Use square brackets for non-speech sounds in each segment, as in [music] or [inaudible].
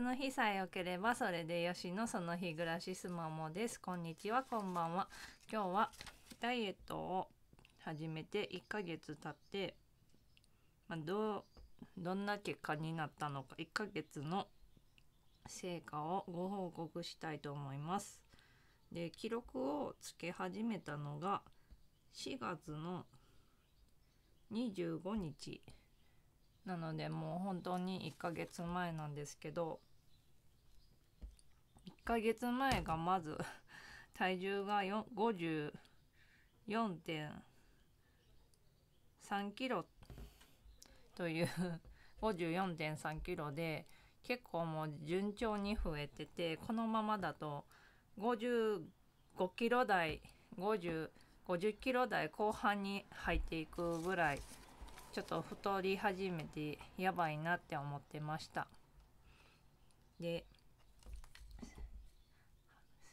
別の日さえ良ければそれでよしのその日暮らしすももですこんにちはこんばんは今日はダイエットを始めて1ヶ月経って、まあ、どどんな結果になったのか1ヶ月の成果をご報告したいと思いますで記録をつけ始めたのが4月の25日なのでもう本当に1ヶ月前なんですけどヶ月前がまず [laughs] 体重が54.3キロという54.3キロで結構もう順調に増えててこのままだと55キロ台50 50キロ台後半に入っていくぐらいちょっと太り始めてやばいなって思ってました。で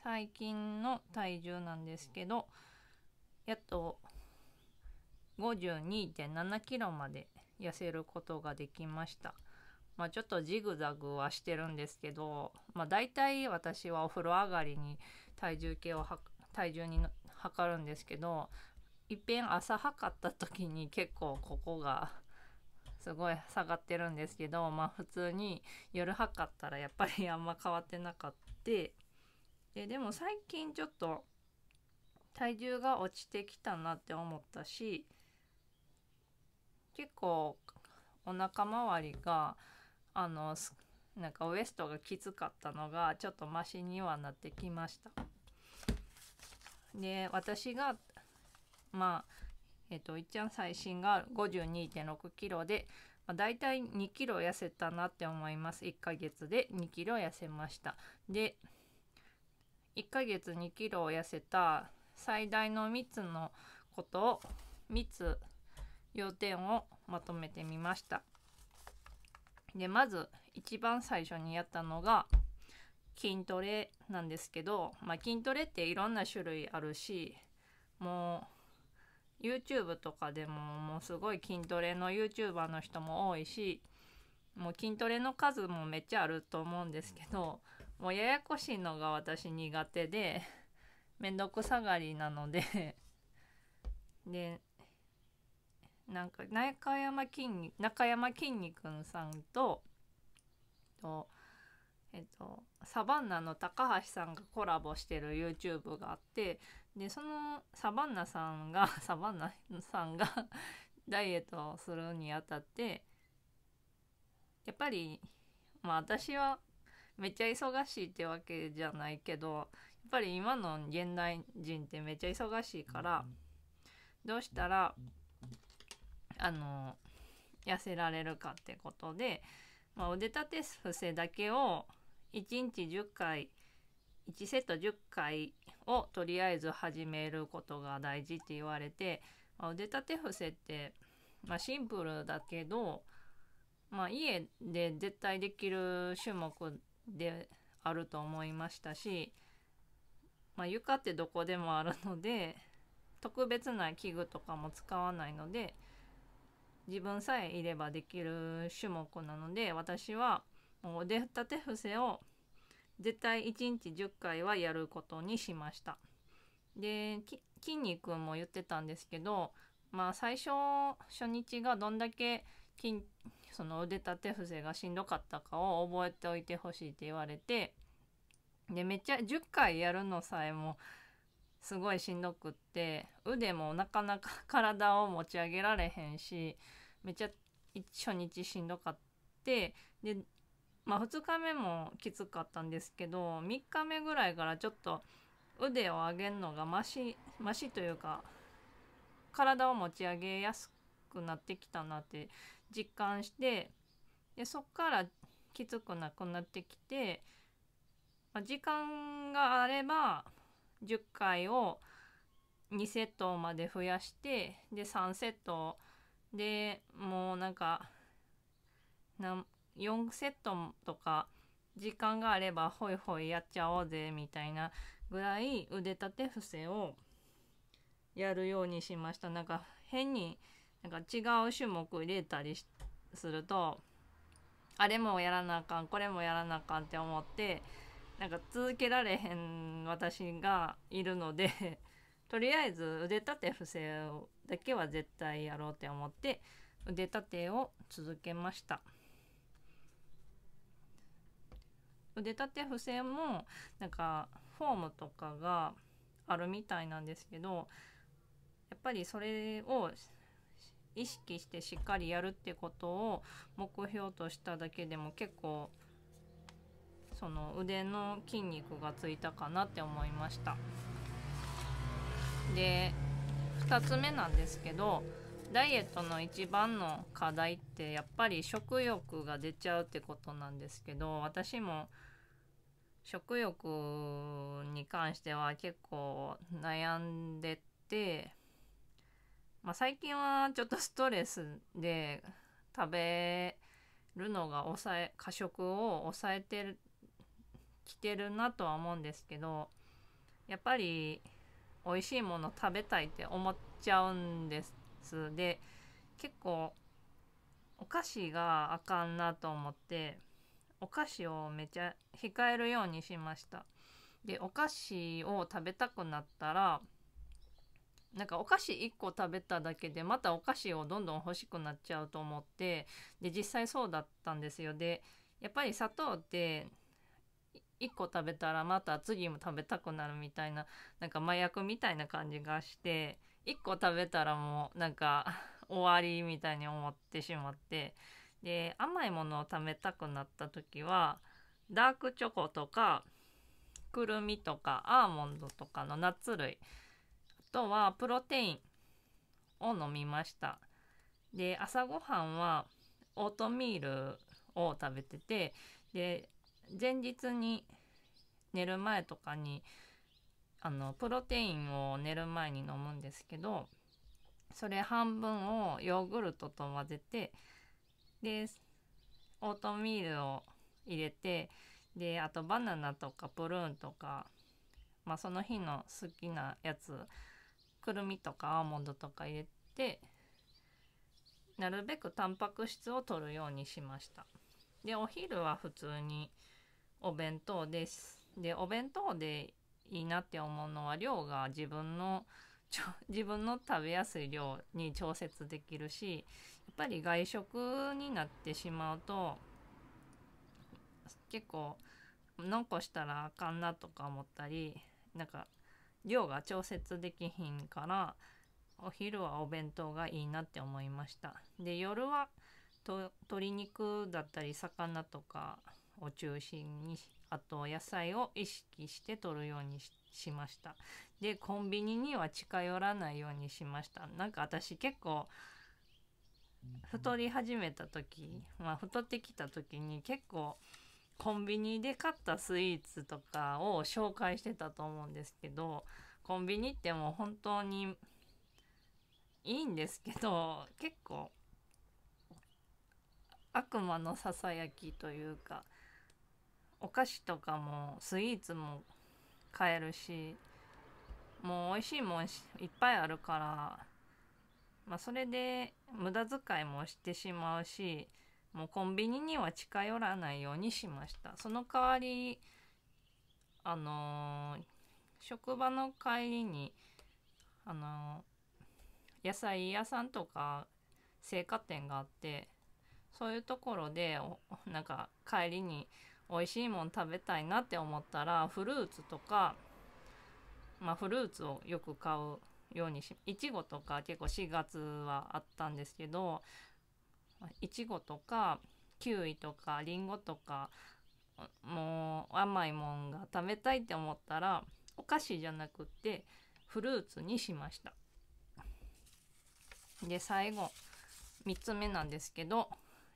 最近の体重なんですけどやっと52.7キロまで痩せることができました。まあ、ちょっとジグザグはしてるんですけど、まあ、大体私はお風呂上がりに体重計を体重に測るんですけどいっぺん朝測った時に結構ここがすごい下がってるんですけどまあ普通に夜測ったらやっぱりあんま変わってなかった。ででも最近ちょっと体重が落ちてきたなって思ったし結構お腹周りがあのなんかウエストがきつかったのがちょっとマシにはなってきました。で私がまあえっ、ー、といっちゃん最新が52.6キロで、まあ、大体2キロ痩せたなって思います1ヶ月で2キロ痩せましたで1ヶ月2キロを痩せた最大の3つのことを3つ要点をまとめてみました。でまず一番最初にやったのが筋トレなんですけど、まあ、筋トレっていろんな種類あるしもう YouTube とかでももうすごい筋トレの YouTuber の人も多いしもう筋トレの数もめっちゃあると思うんですけどもうややこしいのが私苦手で [laughs] めんどくさがりなので [laughs] でなんか中山きん中山きんに君さんととえっと、サバンナの高橋さんがコラボしてる YouTube があってでそのサバンナさんが [laughs] サバンナさんがダイエットをするにあたってやっぱりまあ私はめっちゃ忙しいってわけじゃないけどやっぱり今の現代人ってめっちゃ忙しいからどうしたらあの痩せられるかってことで、まあ、腕立て伏せだけを1日10回1セット10回をとりあえず始めることが大事って言われて、まあ、腕立て伏せって、まあ、シンプルだけど、まあ、家で絶対できる種目であると思いましたし、まあ、床ってどこでもあるので特別な器具とかも使わないので自分さえいればできる種目なので私はもう腕立て伏せを絶対1日10回はやることにしました。で筋肉も言ってたんですけど、まあ、最初初日がどんだけその腕立て伏せがしんどかったかを覚えておいてほしいって言われてでめっちゃ10回やるのさえもすごいしんどくって腕もなかなか体を持ち上げられへんしめっちゃ初日しんどかってで、まあ、2日目もきつかったんですけど3日目ぐらいからちょっと腕を上げるのがましというか体を持ち上げやすくくなってきたなって実感してでそっからきつくなくなってきて、まあ、時間があれば10回を2セットまで増やしてで3セットでもうなんかな4セットとか時間があればホイホイやっちゃおうぜみたいなぐらい腕立て伏せをやるようにしましたなんか変になんか違う種目入れたりするとあれもやらなあかんこれもやらなあかんって思ってなんか続けられへん私がいるので [laughs] とりあえず腕立て伏せだけは絶対やろうって思って腕立てを続けました腕立て伏せもなんかフォームとかがあるみたいなんですけどやっぱりそれを意識してしっかりやるってことを目標としただけでも結構その腕の筋肉がついたかなって思いましたで2つ目なんですけどダイエットの一番の課題ってやっぱり食欲が出ちゃうってことなんですけど私も食欲に関しては結構悩んでてまあ、最近はちょっとストレスで食べるのが抑え過食を抑えてきてるなとは思うんですけどやっぱり美味しいもの食べたいって思っちゃうんですで結構お菓子があかんなと思ってお菓子をめちゃ控えるようにしましたでお菓子を食べたくなったらなんかお菓子1個食べただけでまたお菓子をどんどん欲しくなっちゃうと思ってで実際そうだったんですよでやっぱり砂糖って1個食べたらまた次も食べたくなるみたいななんか麻薬みたいな感じがして1個食べたらもうなんか [laughs] 終わりみたいに思ってしまってで甘いものを食べたくなった時はダークチョコとかくるみとかアーモンドとかのナッツ類とはプロテインを飲みましたで朝ごはんはオートミールを食べててで前日に寝る前とかにあのプロテインを寝る前に飲むんですけどそれ半分をヨーグルトと混ぜてでオートミールを入れてであとバナナとかプルーンとか、まあ、その日の好きなやつくるみとかアーモンドとか入れてなるべくタンパク質を摂るようにしましたでお昼は普通にお弁当ですでお弁当でいいなって思うのは量が自分の [laughs] 自分の食べやすい量に調節できるしやっぱり外食になってしまうと結構残したらあかんなとか思ったりなんか量が調節できひんからお昼はお弁当がいいなって思いましたで夜はと鶏肉だったり魚とかを中心にあと野菜を意識して摂るようにしましたでコンビニには近寄らないようにしましたなんか私結構太り始めた時まあ太ってきた時に結構コンビニで買ったスイーツとかを紹介してたと思うんですけどコンビニってもう本当にいいんですけど結構悪魔のささやきというかお菓子とかもスイーツも買えるしもう美味しいもんいっぱいあるから、まあ、それで無駄遣いもしてしまうしもうコンビニには近寄らないようにしましたその代わりあのー、職場の帰りにあのー、野菜屋さんとか青果店があってそういうところでなんか帰りに美味しいもん食べたいなって思ったらフルーツとかまあフルーツをよく買うようにしいちごとか結構4月はあったんですけどいちごとかキウイとかりんごとかもう甘いもんが食べたいって思ったらお菓子じゃなくてフルーツにしましたで最後3つ目なんですけど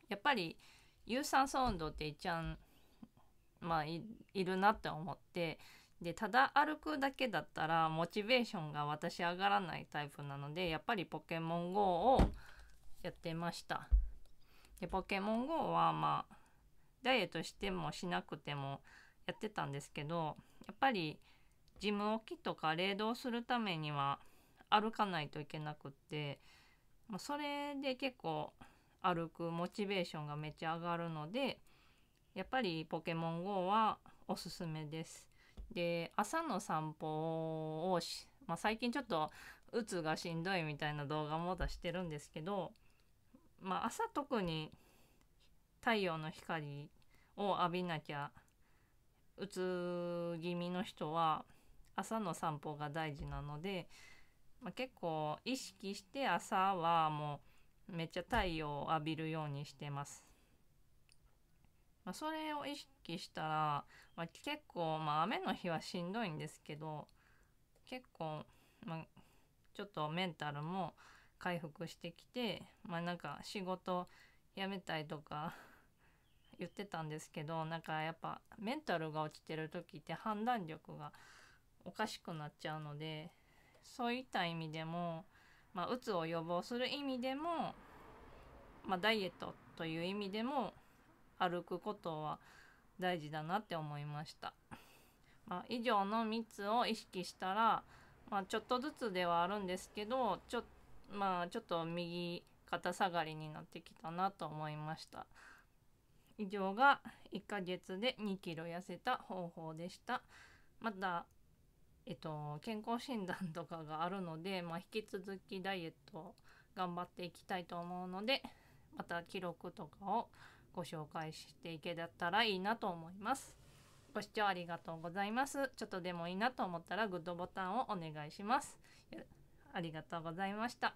やっぱり有酸素運動っていちゃんまあいるなって思ってでただ歩くだけだったらモチベーションが私上がらないタイプなのでやっぱりポケモン GO をやってましたでポケモン GO はまあダイエットしてもしなくてもやってたんですけどやっぱりジム置きとか冷凍するためには歩かないといけなくってそれで結構歩くモチベーションがめっちゃ上がるのでやっぱりポケモン GO はおすすめです。で朝の散歩をまあ、最近ちょっとうつがしんどいみたいな動画も出してるんですけどまあ、朝特に太陽の光を浴びなきゃうつ気味の人は朝の散歩が大事なので、まあ、結構意識して朝はもうめっちゃ太陽を浴びるようにしてます。まあ、それを意識したら、まあ、結構、まあ、雨の日はしんどいんですけど結構、まあ、ちょっとメンタルも回復してきてまあなんか仕事辞めたいとか [laughs] 言ってたんですけどなんかやっぱメンタルが落ちてる時って判断力がおかしくなっちゃうのでそういった意味でも、まあ、うつを予防する意味でも、まあ、ダイエットという意味でも歩くことは大事だなって思いました。まあ、以上の3つを意識したら、まあ、ちょっとずつではあるんですけどちょっまあちょっと右肩下がりになってきたなと思いました以上が1ヶ月で2キロ痩せた方法でしたまたえっと健康診断とかがあるので、まあ、引き続きダイエット頑張っていきたいと思うのでまた記録とかをご紹介していけだったらいいなと思いますご視聴ありがとうございますちょっとでもいいなと思ったらグッドボタンをお願いしますありがとうございました。